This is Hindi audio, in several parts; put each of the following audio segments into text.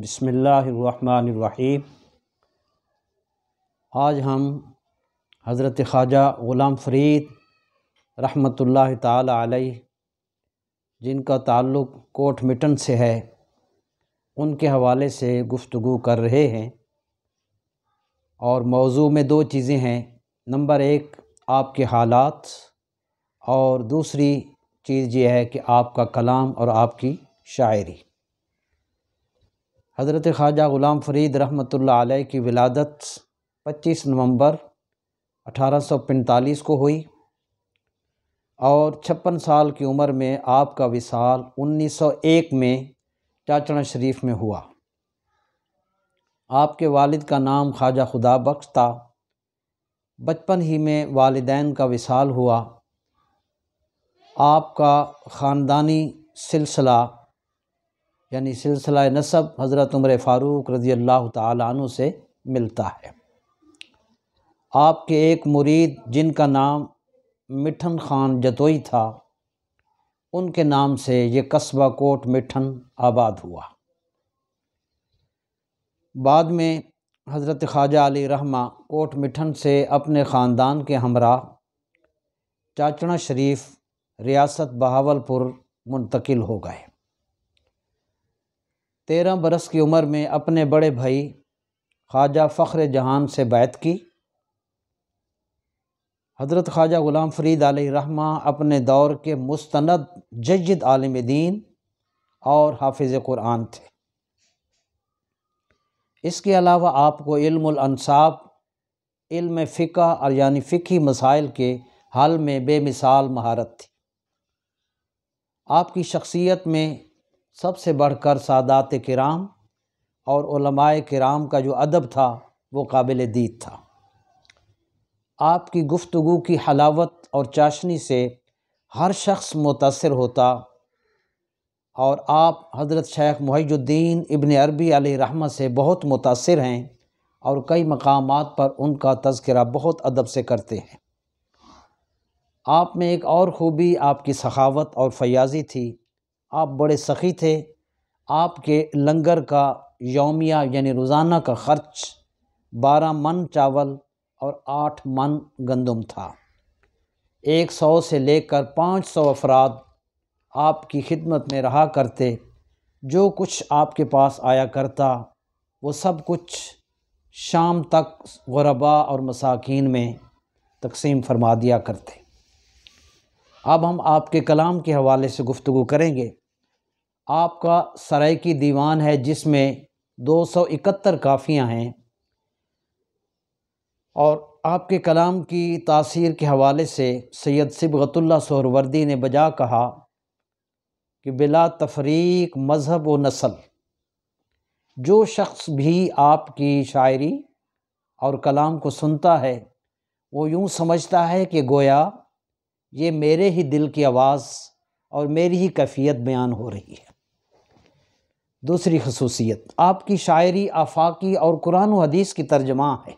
बसमीम आज हम हज़रत ख्वाजा ग़ुलाम फरीद रहमतुल्लाह ताली जिनका ताल्लुक़ कोट मिटन से है उनके हवाले से गुफ्तु कर रहे हैं और मौजू में दो चीज़ें हैं नंबर एक आपके हालात और दूसरी चीज़ ये है कि आपका कलाम और आपकी शायरी हज़रत ख्वाजा ग़ुलाम फ़रीद रहमत आलह की विलादत 25 नवंबर 1845 को हुई और छप्पन साल की उम्र में आपका विसाल 1901 में चाचड़ा शरीफ में हुआ आपके वालिद का नाम ख्वाजा खुदा बख्श था बचपन ही में वालदान का विसाल हुआ आपका ख़ानदानी सिलसिला यानी सिलसिला नसब हज़रत उम्र फ़ारूक रज़ी अल्लाह तु से मिलता है आपके एक मुरीद जिनका नाम मिठन ख़ान जतोई था उनके नाम से ये कस्बा कोट मिठन आबाद हुआ बाद में हज़रत ख्वाजा अली रहमा कोट मिठन से अपने ख़ानदान के हमरा चाचना शरीफ रियासत बहावलपुर मुंतकिल हो गए तेरह बरस की उम्र में अपने बड़े भाई ख्वाजा फ़ख्र जहान से बैत की हज़रत ख्वाजा ग़ुलाम फरीद रहमा अपने दौर के मुस्ंद जजद आलम दीन और हाफिज़ क़ुरान थे इसके अलावा आपको इल्मसाब इल्म फ़िका और यानी फ़िकी मसाइल के हल में बेमिसाल महारत थी आपकी शख्सियत में सबसे बढ़कर सादात कराम और कराम का जो अदब था वो काबिल दीद था आपकी गुफ्तु की हलावत और चाशनी से हर शख्स मुतासर होता और आप हज़रत शेख मुहिजुद्दीन इबन अरबी आल रहा से बहुत मुतासर हैं और कई मकाम पर उनका तस्करा बहुत अदब से करते हैं आप में एक और ख़ूबी आपकी सखावत और फयाजी थी आप बड़े सखी थे आपके लंगर का योमिया यानी रोज़ाना का ख़र्च बारह मन चावल और आठ मन गंदम था एक सौ से लेकर पाँच सौ अफराद आपकी खिदमत में रहा करते जो कुछ आपके पास आया करता वो सब कुछ शाम तक गरबा और मसाकिन में तकसीम फरमा दिया करते अब हम आपके कलाम के हवाले से गुफ्तु करेंगे आपका सराय की दीवान है जिसमें दो सौ इकहत्तर काफ़ियाँ हैं और आपके कलाम की तासीर के हवाले से सैयद सिबगतुल्ला सोहरवर्दी ने बजा कहा कि बिला तफरीक मज़हब व नसल जो शख्स भी आपकी शायरी और कलाम को सुनता है वो यूँ समझता है कि गोया ये मेरे ही दिल की आवाज़ और मेरी ही कैफियत बयान हो रही है दूसरी खसूसियत आपकी शायरी आफाकी और कुरान हदीस की तर्जमा है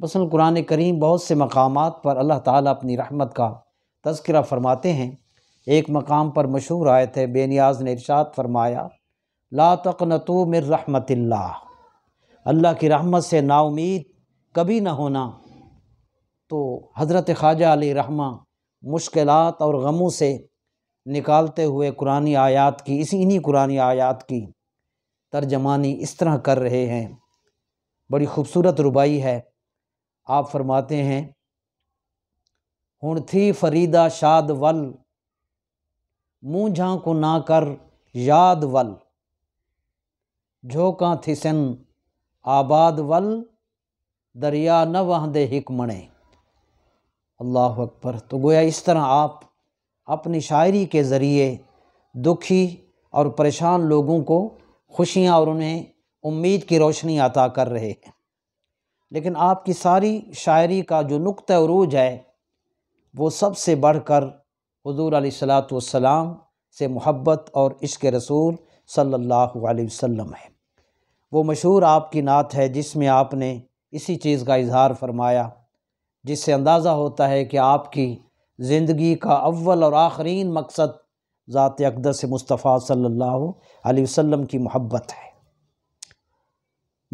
बसल कुरान करीम बहुत से मकाम पर अल्लाह ताला अपनी रहमत का तस्करा फरमाते हैं एक मकाम पर मशहूर आयत है बेनियाज ने इरशाद फरमाया ला तकनतु मिर रहमत अल्लाह की रहमत से नाउमीद कभी ना होना तो हज़रत ख्वाजा रहमा मुश्किलात और गमों से निकालते हुए कुरानी आयात की इसी इन्हीं कुरानी आयात की तर्जमानी इस तरह कर रहे हैं बड़ी खूबसूरत रुबाई है आप फरमाते हैं हूँ थी फरीदा शाद वल मुँह झाँको ना कर याद वल झोंका थिसन आबाद वल दरिया न वहाँ दे हिकमणे अल्लाह अकबर तो गोया इस तरह आप अपनी शायरी के ज़रिए दुखी और परेशान लोगों को खुशियाँ और उन्हें उम्मीद की रोशनी अता कर रहे हैं लेकिन आपकी सारी शायरी का जो नुक़ अरूज है वो सबसे बढ़ कर हजूर सलाम से मोहब्बत और इश्क रसूल सल्लल्लाहु अलैहि वसल्लम है वो मशहूर आपकी नात है जिसमें आपने इसी चीज़ का इजहार फरमाया जिससे अंदाज़ा होता है कि आपकी ज़िंदगी का अव्वल और आखरीन मकसद ज़ात अकदस मुस्तफ़ा सल्लल्लाहु अलैहि वसल्लम की मोहब्बत है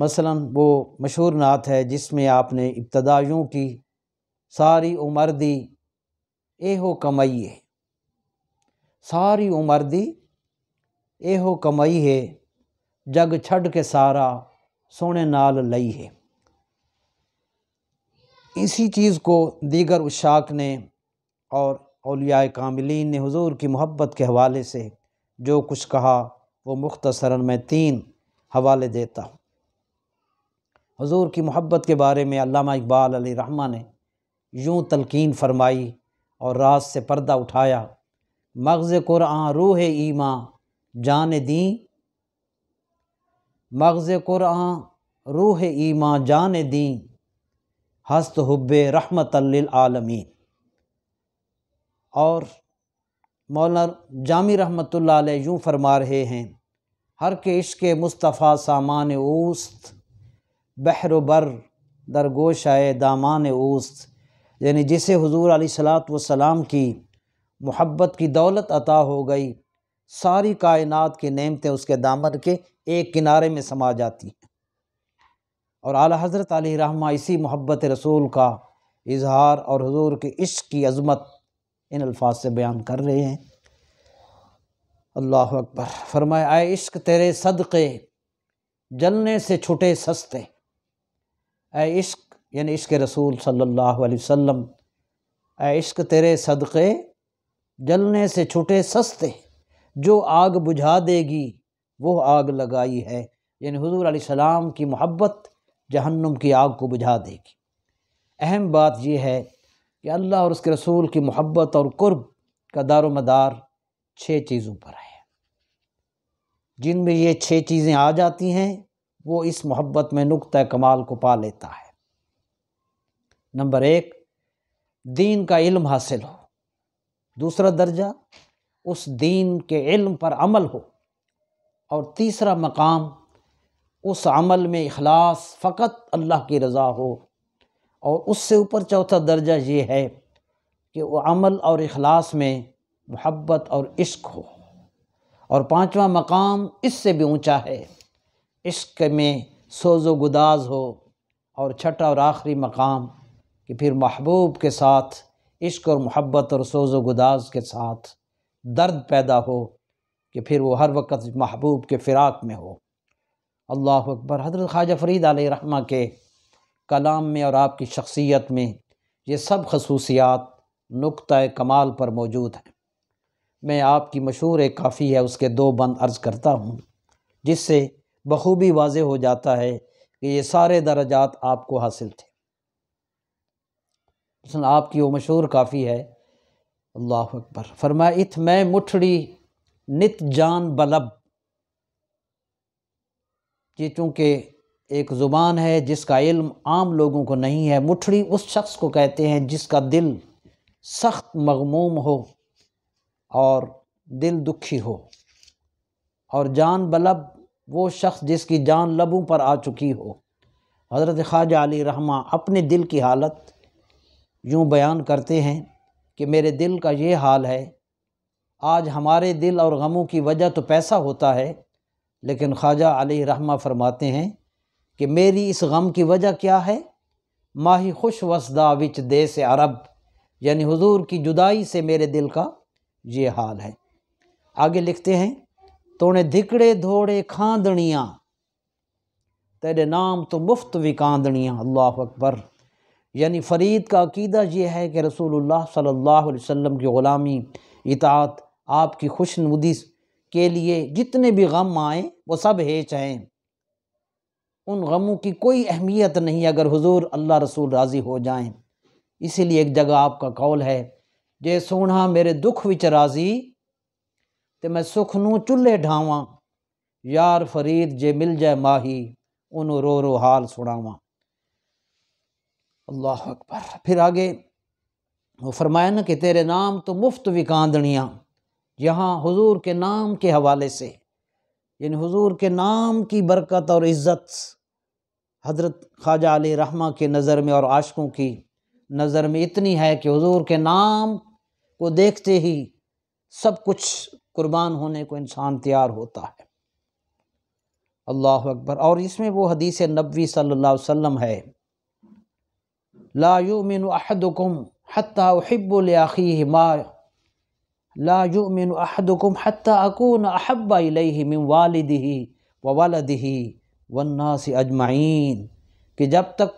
मसलन वो मशहूर नात है जिसमें आपने इब्तदायों की सारी उम्र दी ए कमाई है सारी उम्र दी ए कमई कमाई है जग छड़ के सारा सोने नाल लई है इसी चीज़ को दीगर उशाक ने और अलिया कामिलीन ने हुजूर की मोहब्बत के हवाले से जो कुछ कहा वो मुख्तसरन मैं तीन हवाले देता हूँ हुजूर की मोहब्बत के बारे में अल्लामा इकबाल अली रहमा ने यूँ तलकिन फरमाई और रात से पर्दा उठाया मगज़ कुरान रूह ईमा जान दी मगज़ कुरान रूह ईमा जान दी हस्त हब्ब रहमत आलमीन और मौलाना जामी रहमत यूँ फरमा रहे हैं हर के इश्क मुस्तफ़ा सामान ओस्त बहर बर दरगोश आए दामान ओस्त यानी जिसे हजूर सलाम की मोहब्बत की दौलत अता हो गई सारी कायनात की नेमतें उसके दामन के एक किनारे में समा जाती हैं और आला हज़रत रहमा इसी मोहब्बत रसूल का इजहार और हजूर के इश्क की अजमत इन अल्फाज से बयान कर रहे हैं अल्लाह अकबर फरमाए आए इश्क तेरे सदक़े जलने से छुटे सस्ते ए इश्क यानी इश्क रसूल सल्लल्लाहु अलैहि वसल्लम ए इश्क तेरे सदक़े जलने से छुटे सस्ते जो आग बुझा देगी वो आग लगाई है यानी हजूर सलाम की मोहब्बत जहन्नुम की आग को बुझा देगी अहम बात यह है कि अल्लाह और उसके रसूल की मोहब्बत और कुर्ब का दार मदार छः चीज़ों पर है जिन में ये छः चीज़ें आ जाती हैं वो इस मोहब्बत में नुक़ कमाल को पा लेता है नंबर एक दीन का इल्म हासिल हो दूसरा दर्जा उस दीन के इल्म पर अमल हो और तीसरा मकाम उस अमल में अखलास फ़कत अल्लाह की रज़ा हो और उससे ऊपर चौथा दर्जा ये है कि वो अमल और अखलास में मोहब्बत और इश्क हो और पांचवा मकाम इससे भी ऊंचा है इश्क में सोजो गुदाज हो और छठा और आखिरी मकाम कि फिर महबूब के साथ इश्क और मोहब्बत और सोजो गुदाज के साथ दर्द पैदा हो कि फिर वो हर वक्त महबूब के फ़िराक में हो अल्लाह अकबर हजरत ख्वाजा फरीद आल रहमा के कलाम में और आपकी शख्सियत में ये सब खसूसियात नुक़ कमाल पर मौजूद हैं मैं आपकी मशहूर एक काफ़ी है उसके दो बंद अर्ज़ करता हूँ जिससे बखूबी वाज हो जाता है कि ये सारे दर्जात आपको हासिल थे आपकी वो मशहूर काफ़ी है अल्लाह अकबर फरमा इत मैं मुठड़ी नित जान बलब ये चूँकि एक ज़ुबान है जिसका इल्म आम लोगों को नहीं है मुठड़ी उस शख्स को कहते हैं जिसका दिल सख्त मगमूम हो और दिल दुखी हो और जान बलब वो शख्स जिसकी जान लबों पर आ चुकी हो हज़रत ख्वाजा अली रहमा अपने दिल की हालत यूँ बयान करते हैं कि मेरे दिल का ये हाल है आज हमारे दिल और गमों की वजह तो पैसा होता है लेकिन ख्वाजा अली रहमा फरमाते हैं कि मेरी इस गम की वजह क्या है माही खुश वसदा विच दे से अरब यानी हुजूर की जुदाई से मेरे दिल का ये हाल है आगे लिखते हैं तोड़े धिकड़े धोड़े खांदड़ियाँ तेरे नाम तो मुफ्त विकांदड़ियाँ अल्लाह अकबर यानी फ़रीद का अकीदा ये है कि रसूलुल्लाह सल्लल्लाहु अलैहि वसल्लम की ग़ुलामी इतात आपकी खुशनुदी के लिए जितने भी गम आए वो सब हेच हैं उन गमों की कोई अहमियत नहीं अगर हुजूर अल्लाह रसूल राज़ी हो जाए इसीलिए एक जगह आपका कौल है जे सोना मेरे दुख विच राज़ी तो मैं सुख नू चुल्हे ढावां यार फरीद जे मिल जाए माही उन रो रो हाल सुनावा अल्लाह अकबर फिर आगे वो फरमाया ना कि तेरे नाम तो मुफ्त विकांदनिया यहाँ हुजूर के नाम के हवाले से यानी हुजूर के नाम की बरकत और इज़्ज़त हज़रत ख्वाजा अली रहमा के नज़र में और आशकों की नज़र में इतनी है कि हुजूर के नाम को देखते ही सब कुछ कुर्बान होने को इंसान तैयार होता है अल्लाह अकबर और इसमें वो हदीस नबी सल्ला वसल्लम है लायुमिन अहदुकुम हत्ता उहिब्बुल अखी मा लायुमिन अहदुकुम हत्ता अकून अहब्बा इलैहि मिन वालिदिही व वालदिही वन्ना से अजमाइन कि जब तक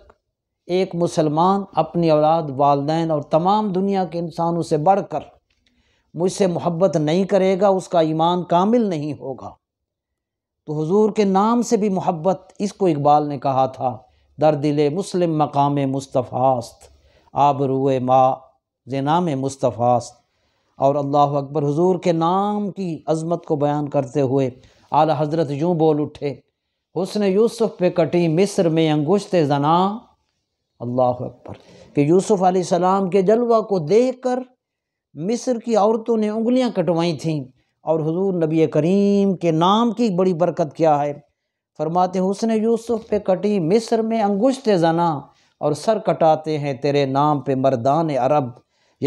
एक मुसलमान अपनी औलाद वालदेन और तमाम दुनिया के इंसानों से बढ़ कर मुझसे मोहब्बत नहीं करेगा उसका ईमान कामिल नहीं होगा तो हुजूर के नाम से भी मोहब्बत इसको इकबाल ने कहा था दर दिल मुस्लिम मकाम मुस्तफ़ास्त आब रुए माँ जना मुस्तफ़ास्त और अल्लाह अकबर हुजूर के नाम की अज़मत को बयान करते हुए आला हज़रत यूँ बोल उठे हुसन यूसुफ पे कटी मिस्र में अंगुश्त जना अल्लाह अकबर कि यूसुफ सलाम के जलवा को देख कर मिस्र की औरतों ने उंगलियां कटवाई थीं और हुजूर नबी करीम के नाम की बड़ी बरकत क्या है फरमाते हुसन यूसुफ पे कटी मिस्र में अंगुश्त जना और सर कटाते हैं तेरे नाम पे मरदान अरब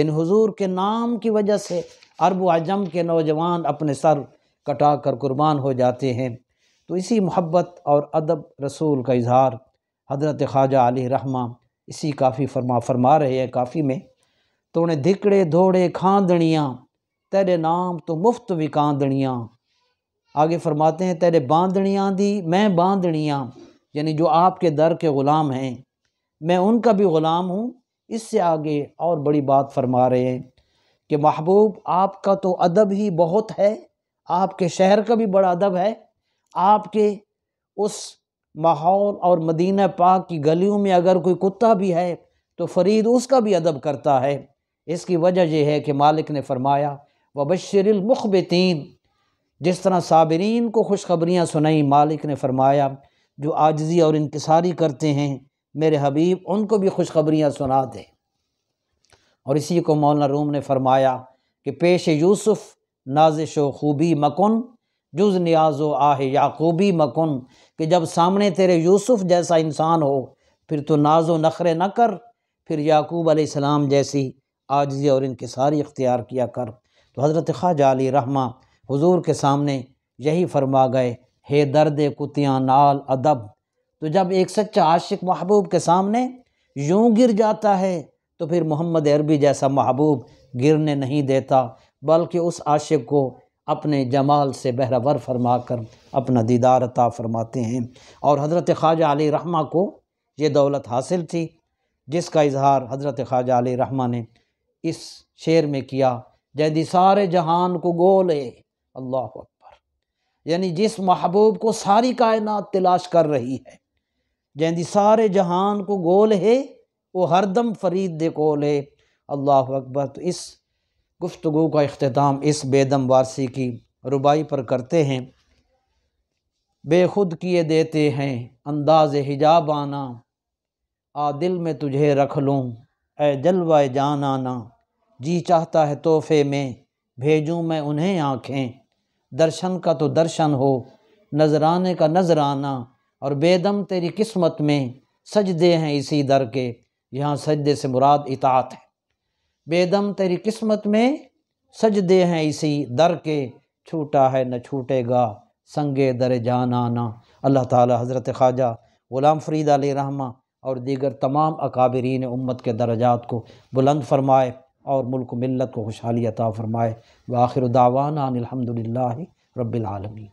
यानी हुजूर के नाम की वजह से अरब अजम के नौजवान अपने सर कटा कर कुर्बान हो जाते हैं तो इसी मोहब्बत और अदब रसूल का इजहार हजरत ख्वाजा अली रहमा इसी काफ़ी फरमा फरमा रहे हैं काफ़ी में तो उन्हें धिकड़े धोड़े खांदड़ियाँ तेरे नाम तो मुफ्त विकांदड़ियाँ आगे फरमाते हैं तेरे बांधड़ियाँ दी मैं बांधड़ियाँ यानी जो आपके दर के ग़ुलाम हैं मैं उनका भी ग़ुलाम हूँ इससे आगे और बड़ी बात फरमा रहे हैं कि महबूब आपका तो अदब ही बहुत है आपके शहर का भी बड़ा अदब है आपके उस माहौल और मदीना पाक की गलियों में अगर कोई कुत्ता भी है तो फरीद उसका भी अदब करता है इसकी वजह यह है कि मालिक ने फरमाया वबशरमुखबतिन जिस तरह साबरीन को खुशखबरियाँ सुनाई मालिक ने फरमाया जो आजजी और इंतसारी करते हैं मेरे हबीब उनको भी खुशखबरियाँ सुना दें और इसी को मौलाना रूम ने फरमाया कि पेश यूसुफ़ नाजिश व खूबी मकुन जुज न्याजो आह याकूबी मकुन कि जब सामने तेरे यूसुफ जैसा इंसान हो फिर तो नाजो नखरे न कर फिर याकूब आसमाम जैसी आजजी और इनके सारी इख्तियार किया कर तो हज़रत ख्वाजा अली रहमा हुजूर के सामने यही फरमा गए हे दर्द कुतियाँ नाल अदब तो जब एक सच्चा आशिक महबूब के सामने यूँ गिर जाता है तो फिर मोहम्मद अरबी जैसा महबूब गिरने नहीं देता बल्कि उस आशिक को अपने जमाल से बहरावर फरमा कर अपना दीदार अता फरमाते हैं और हज़रत ख्वाजा अली रहमा को ये दौलत हासिल थी जिसका इजहार हज़रत ख्वाजा अली रहमा ने इस शेर में किया जैदी सारे जहान को गोले अल्लाह अकबर यानी जिस महबूब को सारी कायनात तलाश कर रही है जैदी सारे जहान को गोल है वो हरदम फरीद दे कोल है अल्लाह अकबर तो इस गुफ्तु का अख्ताम इस बेदम वारसी की रुबाई पर करते हैं बेखुद किए देते हैं अंदाज हिजाब आना आ दिल में तुझे रख लूँ ए जलवा जान आना जी चाहता है तोहफे में भेजूँ मैं उन्हें आँखें दर्शन का तो दर्शन हो नजराने का नजर आना और बेदम तेरी किस्मत में सजदे हैं इसी दर के यहाँ सजदे से मुराद इतात है बेदम तेरी किस्मत में सजदे हैं इसी दर के छूटा है न छूटेगा संगे दर जान आना अल्लाह ताला हज़रत ख्वाजा ग़ुलाम फरीद अली रहमा और दीगर तमाम अकाबरीन उम्मत के दर्जात को बुलंद फरमाए और मुल्क मिल्लत को खुशहाली अता फरमाए व आखिर दावाना अनिलहमदिल्ला रबालमीन